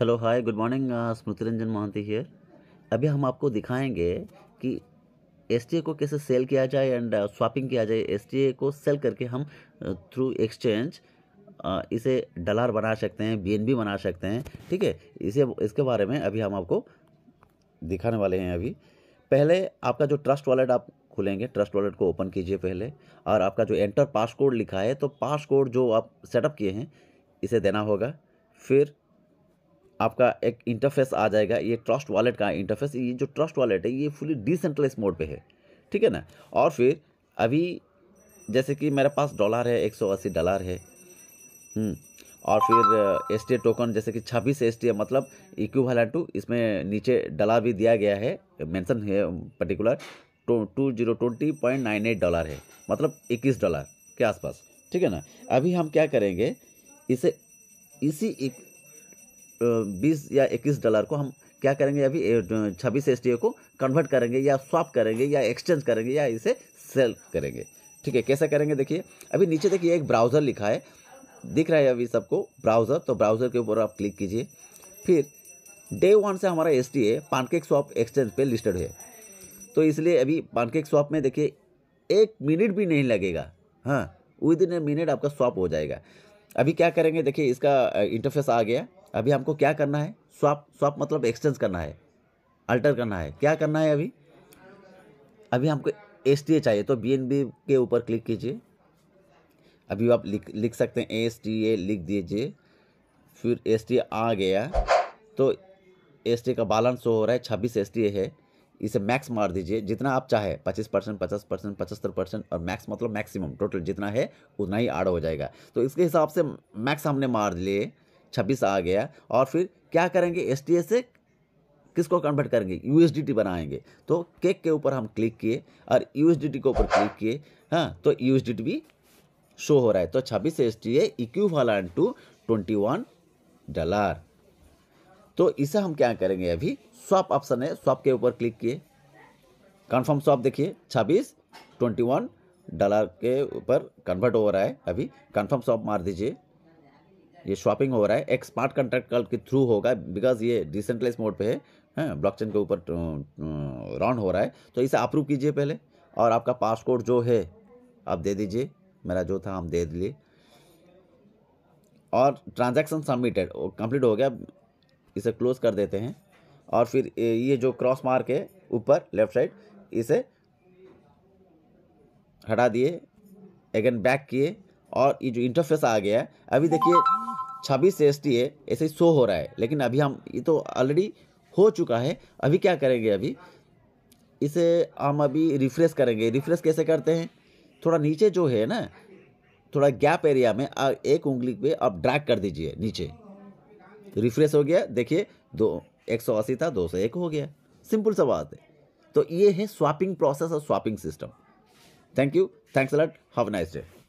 hello hi good morning Smriti Ranjan Mohanty here अभी हम आपको दिखाएंगे कि एस को कैसे सेल किया जाए एंड स्वापिंग uh, किया जाए एस को सेल करके हम थ्रू uh, एक्सचेंज uh, इसे डलार बना सकते हैं बी बना सकते हैं ठीक है इसे इसके बारे में अभी हम आपको दिखाने वाले हैं अभी पहले आपका जो ट्रस्ट वॉलेट आप खुलेंगे ट्रस्ट वॉलेट को ओपन कीजिए पहले और आपका जो एंटर पास कोड लिखा है तो पास कोड जो आप सेटअप किए हैं इसे देना होगा फिर आपका एक इंटरफेस आ जाएगा ये ट्रस्ट वॉलेट का इंटरफेस ये जो ट्रस्ट वॉलेट है ये फुली डिसेंट्रलाइज मोड पे है ठीक है ना और फिर अभी जैसे कि मेरे पास डॉलर है अस्सी डॉलर है हम्म, और फिर एस टोकन जैसे कि छब्बीस एस टी मतलब इक्विवेलेंट टू इसमें नीचे डला भी दिया गया है मैंसन है particular to zero twenty point nine eight dollar है मतलब इक्कीस डॉलर के आसपास ठीक है ना अभी हम क्या करेंगे इसे इसी बीस या इक्कीस डॉलर को हम क्या करेंगे अभी छब्बीस एस को कन्वर्ट करेंगे या स्वाप करेंगे या एक्सचेंज करेंगे या इसे सेल करेंगे ठीक है कैसे करेंगे देखिए अभी नीचे देखिए एक ब्राउज़र लिखा है दिख रहा है अभी सबको ब्राउज़र तो ब्राउज़र के ऊपर आप क्लिक कीजिए फिर डे वन से हमारा S T A pancake swap exchange पे लिस्टेड है तो इसलिए अभी पानकेक स्वाप में देखिए एक मिनट भी नहीं लगेगा हाँ विद इन ए मिनट आपका स्वाप हो जाएगा अभी क्या करेंगे देखिए इसका इंटरफेस आ गया अभी हमको क्या करना है स्वाप स्वाप मतलब एक्सचेंज करना है अल्टर करना है क्या करना है अभी अभी हमको एस टी ए चाहिए तो बी एन बी के ऊपर क्लिक कीजिए अभी आप लिख लिख सकते हैं एस टी ए लिख दीजिए फिर एस टी आ गया तो एस टी का बैलेंस हो रहा है छब्बीस एस टी ए है इसे मैक्स मार दीजिए जितना आप चाहे पच्चीस परसेंट पचास परसेंट पचहत्तर परसेंट और मैक्स मतलब मैक्सिमम टोटल जितना है उतना ही आड़ हो जाएगा तो इसके हिसाब से मैक्स हमने मार लिए छब्बीस आ गया और फिर क्या करेंगे एस से किसको कन्वर्ट करेंगे यू बनाएंगे तो केक के ऊपर हम क्लिक किए और यू के ऊपर क्लिक किए हाँ तो यू भी शो हो रहा है तो छब्बीस एस टी है equivalent to twenty one dollar तो इसे हम क्या करेंगे अभी स्वाप ऑप्शन है स्वाप के ऊपर क्लिक किए कन्फर्म स्वाप देखिए छब्बीस ट्वेंटी वन डॉलर के ऊपर कन्वर्ट हो रहा है अभी कन्फर्म स्वाप मार दीजिए ये शॉपिंग हो रहा है एक स्मार्ट कल के थ्रू होगा बिकॉज ये डिसेंट्रलाइज मोड पे है हैं ब्लॉकचेन के ऊपर राउंड हो रहा है तो इसे अप्रूव कीजिए पहले और आपका पासपोर्ट जो है आप दे दीजिए मेरा जो था हम दे दिए और ट्रांजैक्शन सबमिटेड कंप्लीट हो गया इसे क्लोज कर देते हैं और फिर ये जो क्रॉस मार्क है ऊपर लेफ्ट साइड इसे हटा दिए अगेन बैक किए और ये जो इंटरफेस आ गया है अभी देखिए छब्बीस एस टी है ऐसे ही शो हो रहा है लेकिन अभी हम ये तो ऑलरेडी हो चुका है अभी क्या करेंगे अभी इसे हम अभी रिफ्रेश करेंगे रिफ्रेश कैसे करते हैं थोड़ा नीचे जो है ना थोड़ा गैप एरिया में एक उंगली पे आप ड्रैग कर दीजिए नीचे रिफ्रेश हो गया देखिए दो एक सौ अस्सी था दो सौ एक हो गया सिंपल सा बात है तो ये है स्वापिंग प्रोसेस और swapping system thank you thanks a lot have nice day